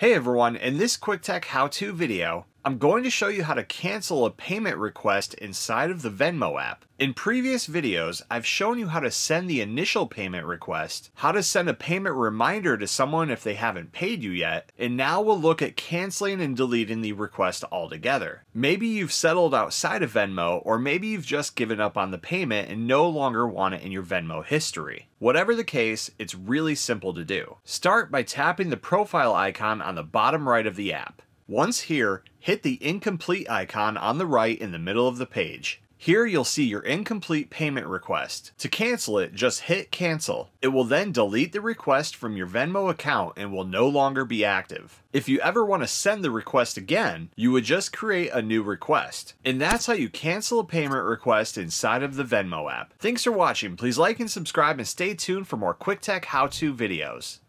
Hey everyone, in this quick tech how-to video, I'm going to show you how to cancel a payment request inside of the Venmo app. In previous videos, I've shown you how to send the initial payment request, how to send a payment reminder to someone if they haven't paid you yet, and now we'll look at canceling and deleting the request altogether. Maybe you've settled outside of Venmo, or maybe you've just given up on the payment and no longer want it in your Venmo history. Whatever the case, it's really simple to do. Start by tapping the profile icon on the bottom right of the app. Once here, hit the Incomplete icon on the right in the middle of the page. Here you'll see your incomplete payment request. To cancel it, just hit cancel. It will then delete the request from your Venmo account and will no longer be active. If you ever want to send the request again, you would just create a new request. And that's how you cancel a payment request inside of the Venmo app. Thanks for watching. Please like and subscribe and stay tuned for more quick tech how-to videos.